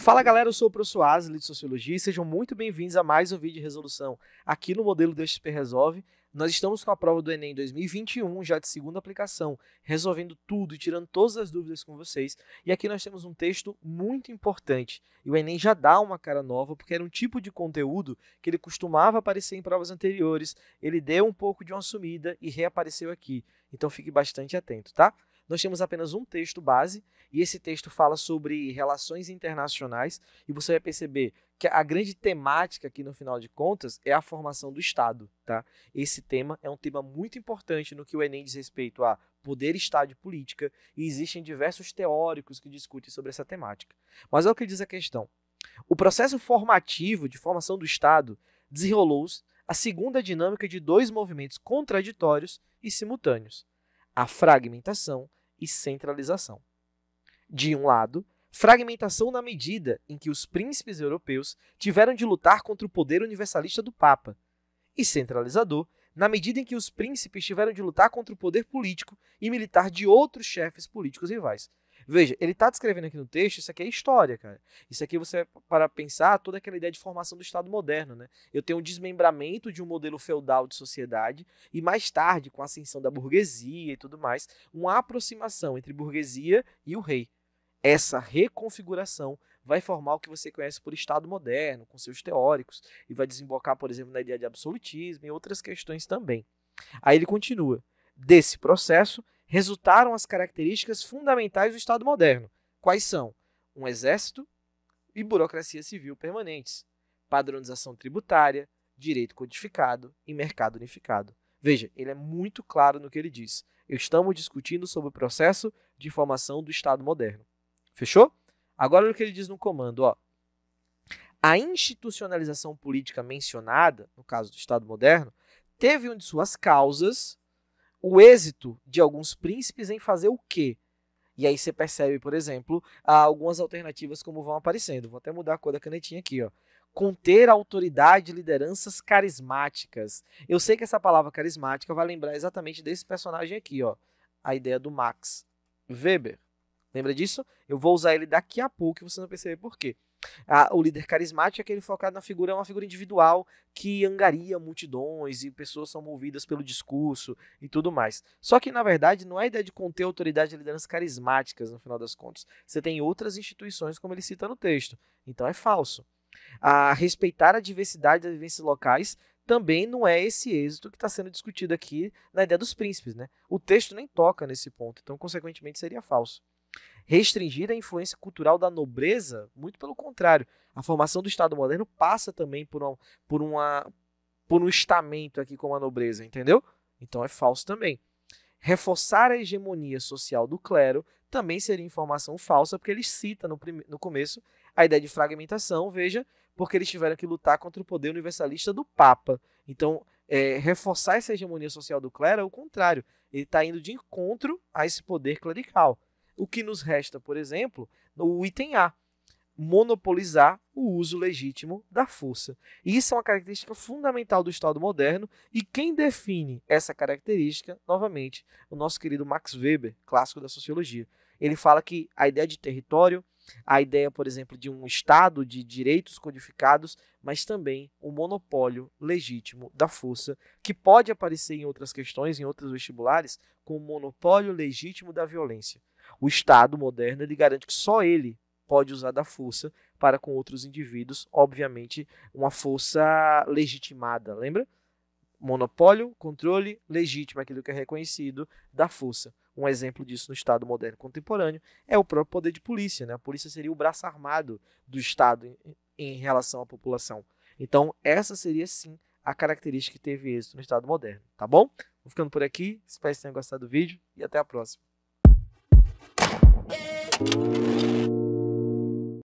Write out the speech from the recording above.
Fala galera, eu sou o professor Asli de Sociologia e sejam muito bem-vindos a mais um vídeo de resolução. Aqui no modelo do XP Resolve, nós estamos com a prova do Enem 2021, já de segunda aplicação, resolvendo tudo e tirando todas as dúvidas com vocês. E aqui nós temos um texto muito importante. E o Enem já dá uma cara nova, porque era um tipo de conteúdo que ele costumava aparecer em provas anteriores. Ele deu um pouco de uma sumida e reapareceu aqui. Então fique bastante atento, tá? Nós temos apenas um texto base e esse texto fala sobre relações internacionais e você vai perceber que a grande temática aqui no final de contas é a formação do Estado, tá? Esse tema é um tema muito importante no que o Enem diz respeito a poder, Estado e política, e existem diversos teóricos que discutem sobre essa temática. Mas olha o que diz a questão. O processo formativo de formação do Estado desenrolou-se a segunda dinâmica de dois movimentos contraditórios e simultâneos: a fragmentação e centralização de um lado, fragmentação na medida em que os príncipes europeus tiveram de lutar contra o poder universalista do Papa, e centralizador na medida em que os príncipes tiveram de lutar contra o poder político e militar de outros chefes políticos rivais. Veja, ele está descrevendo aqui no texto, isso aqui é história, cara. Isso aqui você para pensar toda aquela ideia de formação do Estado moderno, né? Eu tenho um desmembramento de um modelo feudal de sociedade e mais tarde, com a ascensão da burguesia e tudo mais, uma aproximação entre burguesia e o rei. Essa reconfiguração vai formar o que você conhece por Estado moderno, com seus teóricos, e vai desembocar, por exemplo, na ideia de absolutismo e outras questões também. Aí ele continua. Desse processo resultaram as características fundamentais do Estado moderno. Quais são? Um exército e burocracia civil permanentes, padronização tributária, direito codificado e mercado unificado. Veja, ele é muito claro no que ele diz. Estamos discutindo sobre o processo de formação do Estado moderno. Fechou? Agora olha o que ele diz no comando, ó. A institucionalização política mencionada, no caso do Estado moderno, teve uma de suas causas o êxito de alguns príncipes em fazer o quê? E aí você percebe, por exemplo, algumas alternativas como vão aparecendo. Vou até mudar a cor da canetinha aqui, ó. Conter autoridade e lideranças carismáticas. Eu sei que essa palavra carismática vai lembrar exatamente desse personagem aqui, ó. A ideia do Max Weber. Lembra disso? Eu vou usar ele daqui a pouco e você não perceber por quê. Ah, o líder carismático é aquele focado na figura, é uma figura individual que angaria multidões e pessoas são movidas pelo discurso e tudo mais. Só que, na verdade, não é a ideia de conter autoridade de lideranças carismáticas, no final das contas. Você tem outras instituições, como ele cita no texto. Então é falso. A ah, respeitar a diversidade das vivências locais também não é esse êxito que está sendo discutido aqui na ideia dos príncipes. Né? O texto nem toca nesse ponto, então, consequentemente, seria falso restringir a influência cultural da nobreza, muito pelo contrário. A formação do Estado moderno passa também por, uma, por, uma, por um estamento aqui com a nobreza, entendeu? Então é falso também. Reforçar a hegemonia social do clero também seria informação falsa, porque ele cita no, no começo a ideia de fragmentação, veja, porque eles tiveram que lutar contra o poder universalista do Papa. Então, é, reforçar essa hegemonia social do clero é o contrário. Ele está indo de encontro a esse poder clerical. O que nos resta, por exemplo, no item A, monopolizar o uso legítimo da força. E isso é uma característica fundamental do Estado moderno, e quem define essa característica, novamente, o nosso querido Max Weber, clássico da sociologia. Ele fala que a ideia de território, a ideia, por exemplo, de um Estado de direitos codificados, mas também o um monopólio legítimo da força, que pode aparecer em outras questões, em outros vestibulares, como o monopólio legítimo da violência. O Estado moderno ele garante que só ele pode usar da força para com outros indivíduos, obviamente, uma força legitimada, lembra? Monopólio, controle legítimo, aquilo que é reconhecido da força. Um exemplo disso no Estado moderno contemporâneo é o próprio poder de polícia. Né? A polícia seria o braço armado do Estado em relação à população. Então, essa seria sim a característica que teve êxito no Estado moderno, tá bom? Vou ficando por aqui, espero que tenham gostado do vídeo e até a próxima. Música